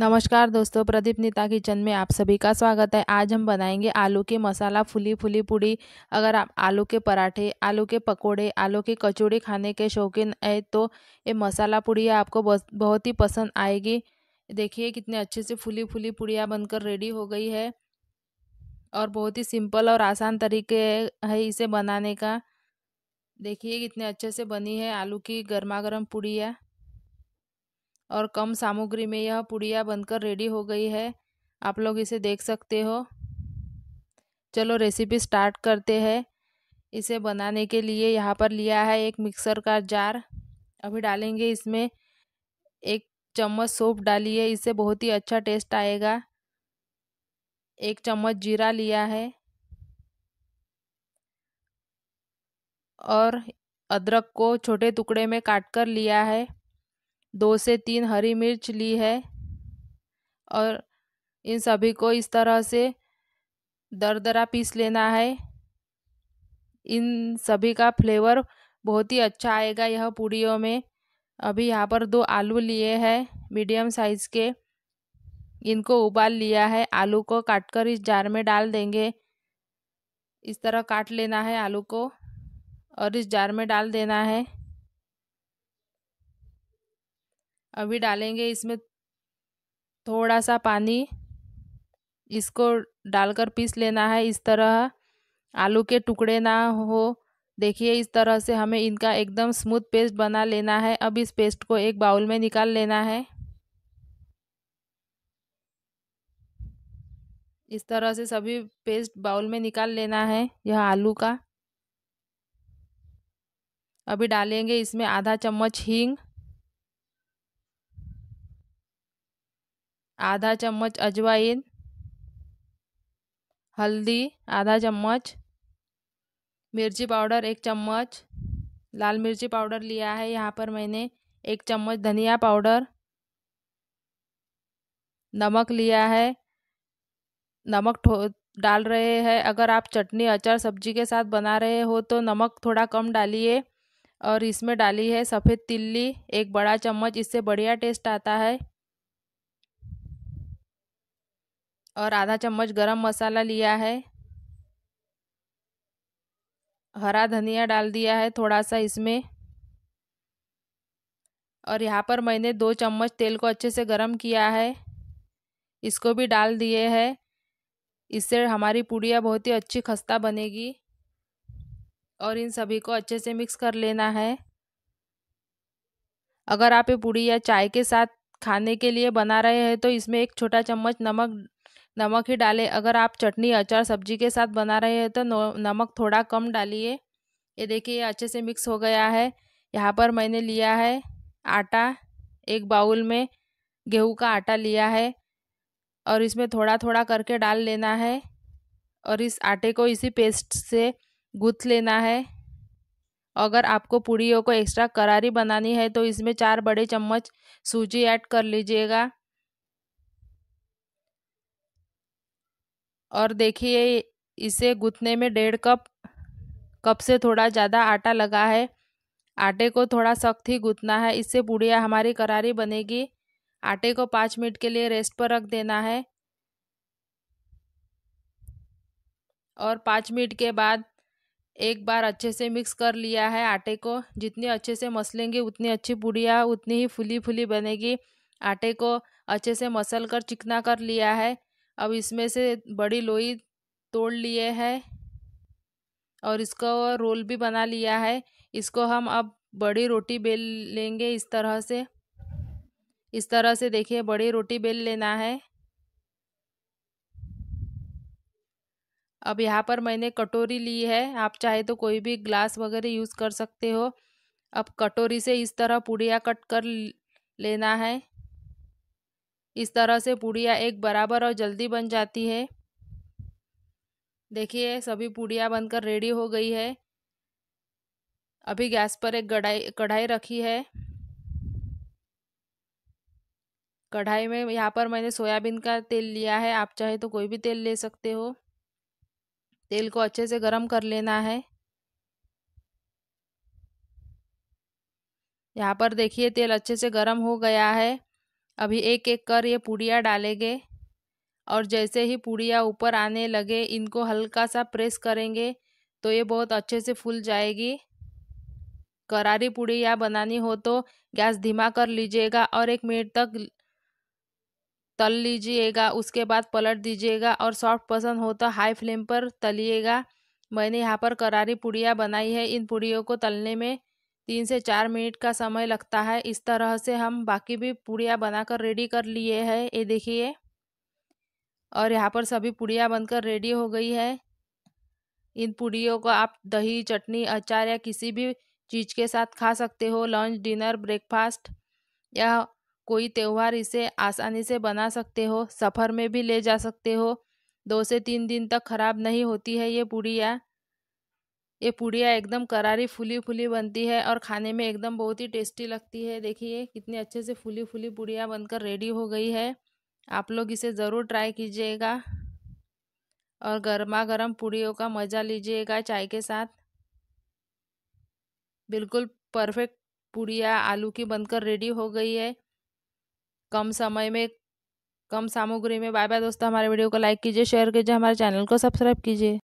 नमस्कार दोस्तों प्रदीप नीता किचन में आप सभी का स्वागत है आज हम बनाएंगे आलू के मसाला फुली फुली पूड़ी अगर आप आलू के पराठे आलू के पकोड़े आलू की कचौड़ी खाने के शौकीन है तो ये मसाला पूड़ी आपको बहुत ही पसंद आएगी देखिए कितने अच्छे से फुली फुली पूड़ियाँ बनकर रेडी हो गई है और बहुत ही सिंपल और आसान तरीके है इसे बनाने का देखिए कितने अच्छे से बनी है आलू की गर्मा गर्म पूड़ियाँ और कम सामग्री में यह पुड़िया बनकर रेडी हो गई है आप लोग इसे देख सकते हो चलो रेसिपी स्टार्ट करते हैं इसे बनाने के लिए यहाँ पर लिया है एक मिक्सर का जार अभी डालेंगे इसमें एक चम्मच सोप डालिए इससे बहुत ही अच्छा टेस्ट आएगा एक चम्मच जीरा लिया है और अदरक को छोटे टुकड़े में काट कर लिया है दो से तीन हरी मिर्च ली है और इन सभी को इस तरह से दरदरा पीस लेना है इन सभी का फ्लेवर बहुत ही अच्छा आएगा यह पूड़ियों में अभी यहाँ पर दो आलू लिए हैं मीडियम साइज़ के इनको उबाल लिया है आलू को काटकर इस जार में डाल देंगे इस तरह काट लेना है आलू को और इस जार में डाल देना है अभी डालेंगे इसमें थोड़ा सा पानी इसको डालकर पीस लेना है इस तरह आलू के टुकड़े ना हो देखिए इस तरह से हमें इनका एकदम स्मूथ पेस्ट बना लेना है अब इस पेस्ट को एक बाउल में निकाल लेना है इस तरह से सभी पेस्ट बाउल में निकाल लेना है यह आलू का अभी डालेंगे इसमें आधा चम्मच हींग आधा चम्मच अजवाइन हल्दी आधा चम्मच मिर्ची पाउडर एक चम्मच लाल मिर्ची पाउडर लिया है यहाँ पर मैंने एक चम्मच धनिया पाउडर नमक लिया है नमक डाल रहे हैं अगर आप चटनी अचार सब्जी के साथ बना रहे हो तो नमक थोड़ा कम डालिए और इसमें डाली है सफ़ेद तिल्ली एक बड़ा चम्मच इससे बढ़िया टेस्ट आता है और आधा चम्मच गरम मसाला लिया है हरा धनिया डाल दिया है थोड़ा सा इसमें और यहाँ पर मैंने दो चम्मच तेल को अच्छे से गरम किया है इसको भी डाल दिए है इससे हमारी पूड़िया बहुत ही अच्छी खस्ता बनेगी और इन सभी को अच्छे से मिक्स कर लेना है अगर आप ये पूड़ी या चाय के साथ खाने के लिए बना रहे हैं तो इसमें एक छोटा चम्मच नमक नमक ही डालें अगर आप चटनी अचार सब्जी के साथ बना रहे हैं तो नमक थोड़ा कम डालिए ये देखिए अच्छे से मिक्स हो गया है यहाँ पर मैंने लिया है आटा एक बाउल में गेहूं का आटा लिया है और इसमें थोड़ा थोड़ा करके डाल लेना है और इस आटे को इसी पेस्ट से गूँथ लेना है अगर आपको पूड़ियों को एक्स्ट्रा करारी बनानी है तो इसमें चार बड़े चम्मच सूजी ऐड कर लीजिएगा और देखिए इसे गुथने में डेढ़ कप कप से थोड़ा ज़्यादा आटा लगा है आटे को थोड़ा सख्त ही गुथना है इससे पूड़िया हमारी करारी बनेगी आटे को पाँच मिनट के लिए रेस्ट पर रख देना है और पाँच मिनट के बाद एक बार अच्छे से मिक्स कर लिया है आटे को जितनी अच्छे से मसलेंगे उतनी अच्छी पूड़िया उतनी ही फुली फुली बनेगी आटे को अच्छे से मसल कर चिकना कर लिया है अब इसमें से बड़ी लोई तोड़ लिए है और इसका रोल भी बना लिया है इसको हम अब बड़ी रोटी बेल लेंगे इस तरह से इस तरह से देखिए बड़ी रोटी बेल लेना है अब यहाँ पर मैंने कटोरी ली है आप चाहे तो कोई भी ग्लास वगैरह यूज़ कर सकते हो अब कटोरी से इस तरह पुड़िया कट कर लेना है इस तरह से पुड़िया एक बराबर और जल्दी बन जाती है देखिए सभी पुड़िया बनकर रेडी हो गई है अभी गैस पर एक कढ़ाई कढ़ाई रखी है कढ़ाई में यहाँ पर मैंने सोयाबीन का तेल लिया है आप चाहे तो कोई भी तेल ले सकते हो तेल को अच्छे से गरम कर लेना है यहाँ पर देखिए तेल अच्छे से गरम हो गया है अभी एक एक कर ये पूड़िया डालेंगे और जैसे ही पूड़िया ऊपर आने लगे इनको हल्का सा प्रेस करेंगे तो ये बहुत अच्छे से फूल जाएगी करारी या बनानी हो तो गैस धीमा कर लीजिएगा और एक मिनट तक तल लीजिएगा उसके बाद पलट दीजिएगा और सॉफ्ट पसंद हो तो हाई फ्लेम पर तलिएगा मैंने यहाँ पर करारी पुड़िया बनाई है इन पूड़ियों को तलने में तीन से चार मिनट का समय लगता है इस तरह से हम बाकी भी पूड़ियाँ बनाकर रेडी कर लिए है ये देखिए और यहाँ पर सभी पूड़ियाँ बनकर रेडी हो गई है इन पूड़ियों को आप दही चटनी अचार या किसी भी चीज़ के साथ खा सकते हो लंच डिनर ब्रेकफास्ट या कोई त्यौहार इसे आसानी से बना सकते हो सफ़र में भी ले जा सकते हो दो से तीन दिन तक ख़राब नहीं होती है ये पूड़ियाँ ये पुड़िया एकदम करारी फूली फूली बनती है और खाने में एकदम बहुत ही टेस्टी लगती है देखिए कितने अच्छे से फूली फूली पुड़िया बनकर रेडी हो गई है आप लोग इसे ज़रूर ट्राई कीजिएगा और गर्मा गर्म पूड़ियों का मज़ा लीजिएगा चाय के साथ बिल्कुल परफेक्ट पुड़िया आलू की बनकर रेडी हो गई है कम समय में कम सामग्री में बाय बाय दोस्तों हमारे वीडियो को लाइक कीजिए शेयर कीजिए हमारे चैनल को सब्सक्राइब कीजिए